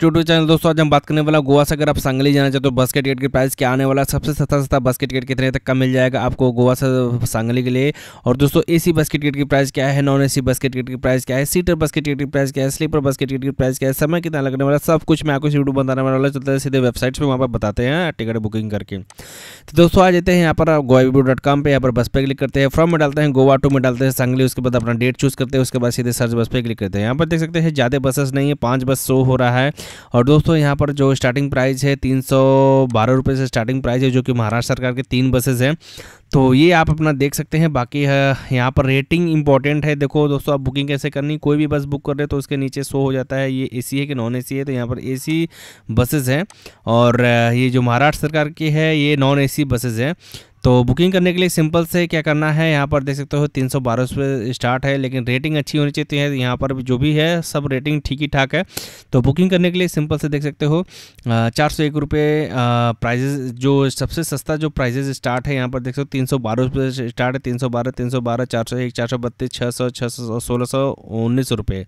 to channel दोस्तों आज हम बात करने वाला गोवा से अगर आप सांगली जाना चाहते हो तो बस के टिकट की प्राइस क्या आने वाला सबसे सस्ता सस्ता बस के टिकट कितने तक का मिल जाएगा आपको गोवा से सांगली के लिए और दोस्तों एसी बस के टिकट की प्राइस क्या है नॉन सी बस के टिकट की प्राइस क्या है सीटर बस के टिकट की प्राइस क्या है स्लीपर बस के टिकट की प्राइस क्या है समय कितना लगने वाला सब कुछ मैं आपको इस वीडियो बताने वाला चलता है सीधे वेबसाइट्स पर वहाँ पर बताते हैं टिकट बुकिंग करके तो दोस्तों आ जाते हैं यहाँ पर गोवा वीडियो डॉट कॉम पर यहाँ पर बस पे क्लिक करते हैं फ्रॉम में डालते हैं गोवा टू में डालते हैं सांगली उसके बाद अपना डेट चूज़ करते हैं उसके बाद सीधे सर्च बस पे क्लिक करते हैं यहाँ पर देख सकते हैं ज़्यादा बसेस नहीं है पाँच बस शो हो रहा है और दोस्तों यहाँ पर जो स्टार्टिंग प्राइस है तीन सौ से स्टार्टिंग प्राइस है जो कि महाराष्ट्र सरकार के तीन बसेस हैं तो ये आप अपना देख सकते हैं बाकी है, यहाँ पर रेटिंग इंपॉर्टेंट है देखो दोस्तों आप बुकिंग कैसे करनी कोई भी बस बुक कर रहे हो तो उसके नीचे शो हो जाता है ये ए है कि नॉन ए है तो यहाँ पर ए बसेस हैं और ये जो महाराष्ट्र सरकार की है ये नॉन सी बसेस हैं तो बुकिंग करने के लिए सिंपल से क्या करना है यहाँ पर देख सकते हो तीन सौ बारह रुपये स्टार्ट है लेकिन रेटिंग अच्छी होनी चाहिए तो है यहाँ पर जो भी है सब रेटिंग ठीक ही ठाक है तो बुकिंग करने के लिए सिंपल से देख सकते हो चार सौ एक रुपये प्राइजेज जो सबसे सस्ता जो प्राइजेज स्टार्ट है यहाँ पर देख सकते हो तीन सौ बारह रुपये स्टार्ट है तीन सौ बारह तीन सौ बारह चार सौ एक चार सौ बत्तीस छः सौ छः सौ सोलह सौ उन्नीस रुपये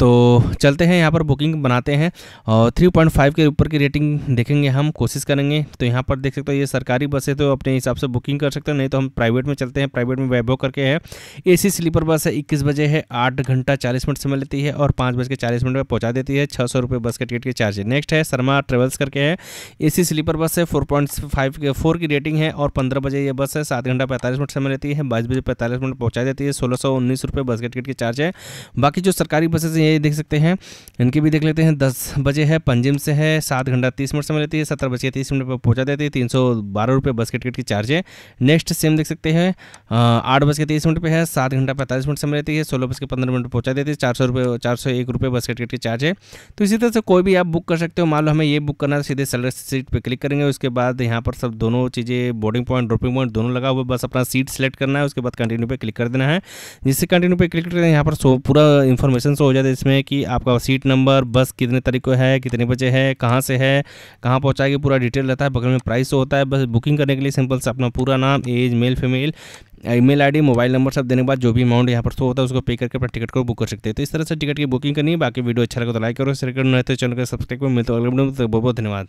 तो चलते हैं यहाँ पर बुकिंग बनाते हैं और थ्री पॉइंट फाइव के ऊपर की रेटिंग देखेंगे हम कोशिश करेंगे तो यहाँ पर देख सकते हो ये सरकारी बस है तो अपने हिसाब से बुकिंग कर सकते हो नहीं तो हम प्राइवेट में चलते हैं प्राइवेट में वैभव करके है ए स्लीपर बस है इक्कीस बजे है आठ घंटा चालीस मिनट समय लेती है और पाँच बज के चालीस मिनट में पहुँचा देती है छः सौ रुपये बस के टिकट के चार्ज है नेक्स्ट है शर्मा ट्रेवल्स करके है ए स्लीपर बस है फोर पॉइंट फाइव के फोर की रेटिंग है और पंद्रह बजे ये बस है सात घंटा पैंतालीस मिनट समय लेती है बाईस बजे पैंतालीस मिनट पहुँचा देती है सोलह सौ उन्नीस रुपये बस के टिकट के चार्ज है बाकी जो सरकारी बसेज ये देख सकते हैं इनकी भी देख लेते हैं दस बजे है पंजिम से है सात घंटा तीस मिनट समय लेती है सत्रह बजे तीस मिनट पर पहुँचा देती है तीन सौ बारह रुपये बस के टिकट की चार्ज है नेक्स्ट सेम देख सकते हैं आठ बज के तीस मिनट पर है सात घंटा पैंतालीस मिनट समय लेती है सोलह बज के पंद्रह मिनट पर पहुँचा देती है चार सौ रुपये चार सौ एक रुपये बस के टिकट की चार्ज है तो इसी तरह से कोई भी आप बुक कर सकते हो मान लो हमें ये बुक करना है तो सीधे सेलेक्ट सीट पर क्लिक करेंगे उसके बाद यहाँ पर सब दोनों चीज़ें बोर्डिंग पॉइंट ड्रॉपिंग पॉइंट दोनों लगा हुआ बस अपना सीट सेलेक्ट करना है उसके बाद कंटिन्यू पर क्लिक कर देना है जिससे कंटिन्यू पर क्लिक करते हैं यहाँ पर पूरा इन्फॉर्मेशन शो हो जाए इसमें कि आपका सीट नंबर बस कितने तारीख को है कितने बजे है कहाँ से है कहाँ के पूरा डिटेल रहता है बगल में प्राइस तो होता है बस बुकिंग करने के लिए सिंपल से अपना पूरा नाम age male female email ID mobile number सब देने के बाद जो भी अमाउंट यहाँ पर शो होता है उसको पे करके अपना टिकट को बुक कर सकते हैं तो इस तरह से टिकट की बुकिंग करनी है बाकी वीडियो अच्छा लगे तो लाइक करो शेयर करो तो चैनल को सब्सक्राइब करो मिलते अगले वीडियो में बहुत बहुत धन्यवाद